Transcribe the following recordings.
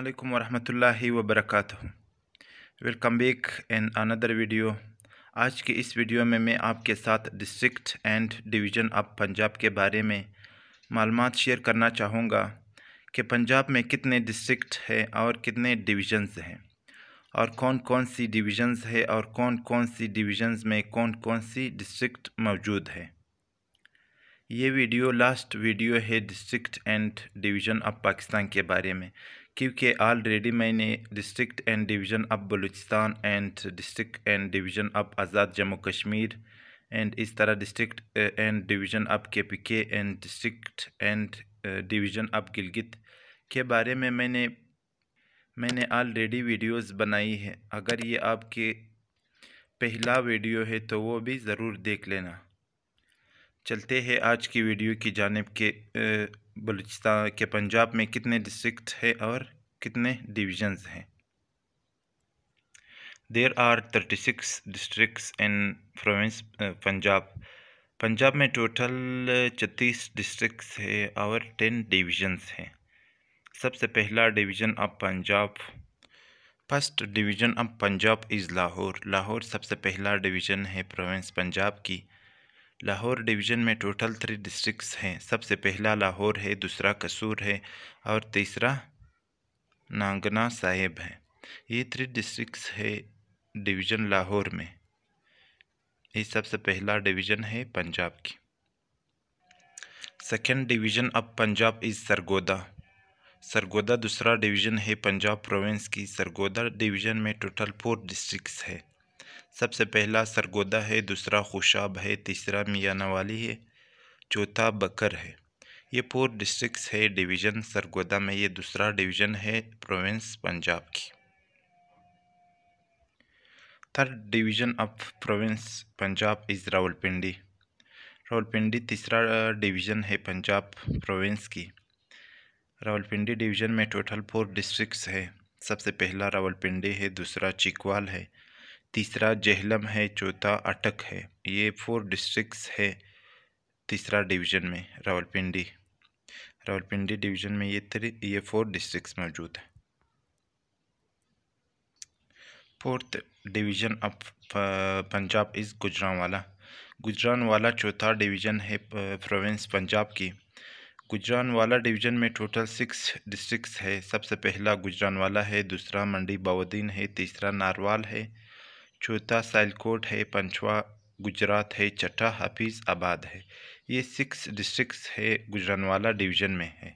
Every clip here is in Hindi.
alaikum warahmatullahi wabarakatuh. Welcome back in another video आज के इस वीडियो में मैं आपके साथ district and division of Punjab के बारे में मालूम शेयर करना चाहूँगा कि पंजाब में कितने डिस्ट्रिक्ट हैं और कितने डिवीज़न्स हैं और कौन कौन सी डिवीज़न्स है और कौन कौन सी डिवीज़न्स में कौन कौन सी डिस्ट्रिक्ट मौजूद है ये वीडियो लास्ट वीडियो है district and division of Pakistan के बारे में क्योंकि ऑलरेडी मैंने district and division of Balochistan and district and division of Azad Jammu Kashmir and इस तरह district and division of K P K and district and division of Gilgit के बारे में मैंने मैंने ऑलरेडी वीडियोस बनाई है अगर ये आपके पहला वीडियो है तो वो भी ज़रूर देख लेना चलते हैं आज की वीडियो की जानब के बलूचिस्तान के पंजाब में कितने डिस्ट्रिक्ट है और कितने डिविजन्स हैं there are thirty six districts in province Punjab Punjab में टोटल छत्तीस डिस्ट्रिक्ट है और टेन डिविजन्स हैं सबसे पहला division of Punjab first division of Punjab is Lahore Lahore सबसे पहला डिवीज़न है प्रोविंस पंजाब की लाहौर डिवीज़न में टोटल थ्री डिस्ट्रिक्ट्स हैं सबसे पहला लाहौर है दूसरा कसूर है और तीसरा नांगना साहिब है ये थ्री डिस्ट्रिक्ट्स है डिवीज़न लाहौर में ये सबसे पहला डिवीज़न है पंजाब की सेकेंड डिवीज़न अब पंजाब इज़ सरगोदा सरगोदा दूसरा डिवीज़न है पंजाब प्रोविंस की सरगोदा डिवीज़न में टोटल फोर डिस्ट्रिक्ट है सबसे पहला सरगोदा है दूसरा खुशाब है तीसरा मियानावाली है चौथा बकर है ये फोर डिस्ट्रिक्स है डिवीज़न सरगोदा में ये दूसरा डिवीज़न है प्रोविंस पंजाब की third division of province Punjab is Rawalpindi Rawalpindi तीसरा डिवीज़न है पंजाब प्रोविंस की रावलपिंडी डिवीज़न में टोटल फोर डिस्ट्रिक्स है सबसे पहला रावलपिंडी है दूसरा चिकवाल है तीसरा जेहलम है चौथा अटक है ये फोर डिस्ट्रिक्ट्स है तीसरा डिवीज़न में रावलपिंडी रावलपिंडी डिवीज़न में ये थ्री ये फोर डिस्ट्रिक्ट्स मौजूद हैं fourth division of Punjab is Gujranwala Gujranwala चौथा डिवीज़न है प्रोविंस uh, पंजाब की गुजरानवाला डिवीज़न में टोटल सिक्स डिस्ट्रिक्ट्स है सबसे पहला गुजरानवाला है दूसरा मंडी बाउद्दीन है तीसरा नारवाल है चौथा सालकोट है पंचवा गुजरात है छठा हफीज आबाद है ये सिक्स डिस्ट्रिक्स है गुजरानवाला डिवीज़न में है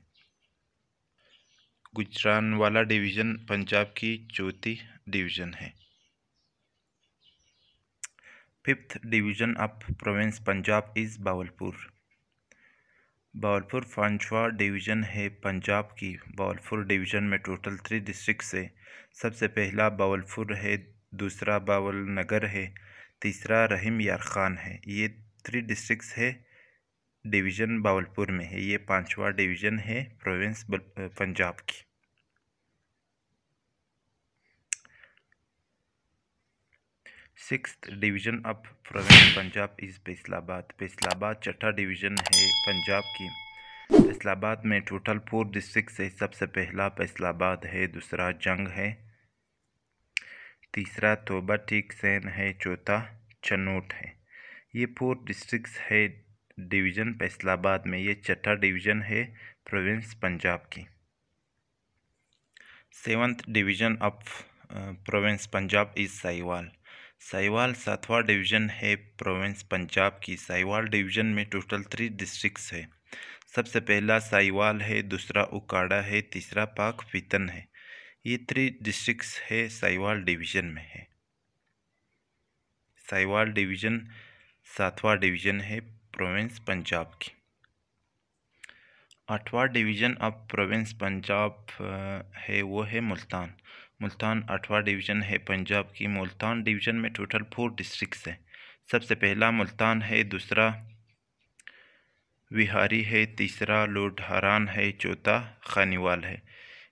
गुजरानवाला डिवीज़न पंजाब की चौथी डिवीज़न है fifth division of province Punjab is Bahawalpur Bahawalpur पंचवा डिवीज़न है पंजाब की बावलपुर डिवीज़न में टोटल थ्री डिस्ट्रिक्स है सबसे पहला बावलपुर है दूसरा बावल नगर है तीसरा रहीम यार ख़ान है ये थ्री डिस्ट्रिक्स है डिवीज़न बावलपुर में है ये पांचवा डिवीज़न है प्रोविंस पंजाब की six division of province Punjab is Faisalabad Faisalabad छठा डिवीज़न है पंजाब की फैसलाबाद में टोटल फोर डिस्ट्रिक्स है सबसे पहला फैसलाबाद है दूसरा जंग है तीसरा तोबा टीक सैन है चौथा चनोट है ये फोर डिस्ट्रिक्ट्स है डिवीज़न फैसलाबाद में ये छठा डिवीज़न है प्रोविंस पंजाब की seventh division of province Punjab is Sahiwal Sahiwal सातवां डिवीज़न है प्रोविंस पंजाब की साहिवाल डिवीज़न में टोटल थ्री डिस्ट्रिक्ट है सबसे पहला साहिवाल है दूसरा उकाड़ा है तीसरा पाक फितन है ये थ्री डिस्ट्रिक्ट्स है साइवाल डिवीज़न में है साइवाल डिवीज़न सातवां डिवीज़न है प्रोविंस पंजाब की आठवां डिवीज़न अब प्रोविंस पंजाब है वो है मुल्तान मुल्तान आठवां डिवीज़न है पंजाब की मुल्तान डिवीज़न में टोटल फोर डिस्ट्रिक्स हैं सबसे पहला मुल्तान है दूसरा विहारी है तीसरा लोटहरान है चौथा खानीवाल है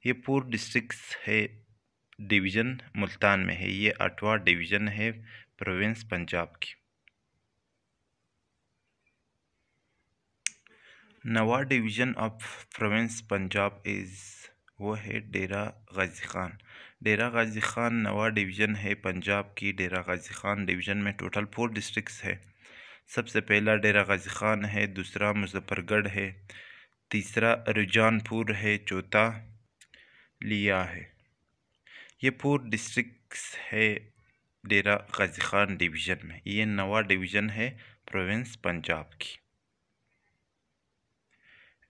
ये पूर्व डिस्ट्रिक्ट है डिवीज़न मुल्तान में है ये आठवा डिवीज़न है प्रोविंस पंजाब की नवा division of province Punjab is वो है डेरा गाजी खान डेरा गाजी खान नवा डिवीज़न है पंजाब की डेरा गाजी खान डिवीज़न में टोटल फोर डिस्ट्रिक्स है सबसे पहला डेरा गाजी खान है दूसरा मुजफ्फरगढ़ है तीसरा रुजानपुर है चौथा लिया है ये पूर्व डिस्ट्रिक्स है डेरा गाजी खान डिवीज़न में ये नवा डिवीज़न है प्रोविंस पंजाब की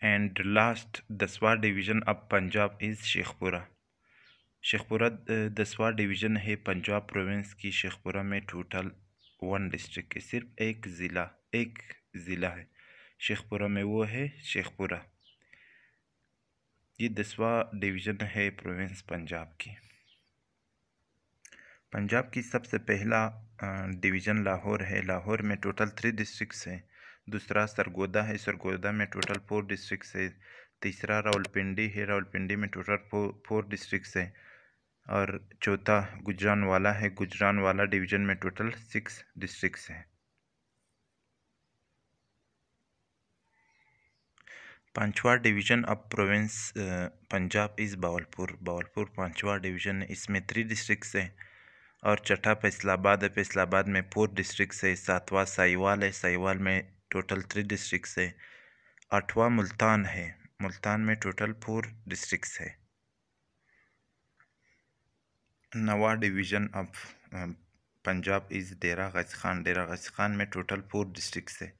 एंड लास्ट दसवा डिवीज़न अब पंजाब इज़ शेखपुरा शेखपुरा दसवा डिवीज़न है पंजाब प्रोविंस की शेखपुरा में टोटल वन डिस्ट्रिक्ट सिर्फ एक ज़िला एक ज़िला है शेखपुरा में वो है शेखपुरा ये दसवा डिवीज़न है प्रोविंस पंजाब की पंजाब की सबसे पहला डिवीज़न लाहौर है लाहौर में टोटल थ्री डिस्ट्रिक्ट्स हैं दूसरा सरगोदा है सरगोदा में टोटल फोर डिस्ट्रिक्ट्स है तीसरा रावलपिंडी है रावलपिंडी में टोटल फोर फोर डिस्ट्रिक्ट्स हैं और चौथा गुजरानवाला है गुजरानवाला डिवीज़न में टोटल सिक्स डिस्ट्रिक्ट्स हैं पांचवा division of province Punjab is Bahawalpur Bahawalpur पांचवा डिवीज़न है इसमें थ्री डिस्ट्रिक्स हैं और छठा फैसलाबाद है फैसलाबाद में फोर डिस्ट्रिक्स है सातवां साहिवाल है साहिवाल में टोटल थ्री डिस्ट्रिक्स है आठवां मुल्तान है मुल्तान में टोटल फोर डिस्ट्रिक्स है नवा division of Punjab is Dera Ghazi Khan डेरा गज खान में टोटल फोर डिस्ट्रिक्स है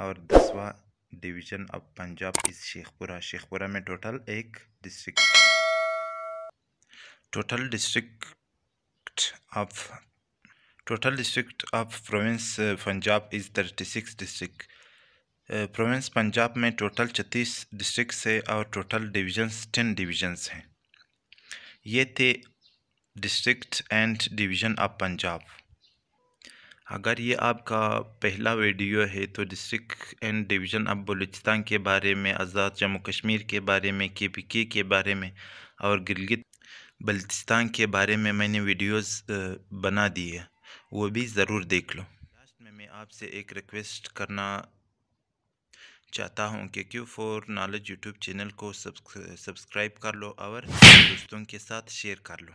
और दसवा division of Punjab is Sheikhupura Sheikhupura में टोटल एक district total district of total district of province Punjab is thirty six district province Punjab में टोटल छत्तीस डिस्ट्रिक्ट है और टोटल डिविजन्स टेन डिविजन्स हैं ये थे district and division of Punjab अगर ये आपका पहला वीडियो है तो district and division of Balochistan के बारे में आज़ाद जम्मू कश्मीर के बारे में के पी के, के बारे में और गिलगित बल्तिस्तान के बारे में मैंने वीडियोस बना दी है वो भी ज़रूर देख लो लास्ट में मैं आपसे एक रिक्वेस्ट करना चाहता हूँ कि Q for knowledge YouTube channel को सब्सक्राइब कर लो और दोस्तों के साथ शेयर कर लो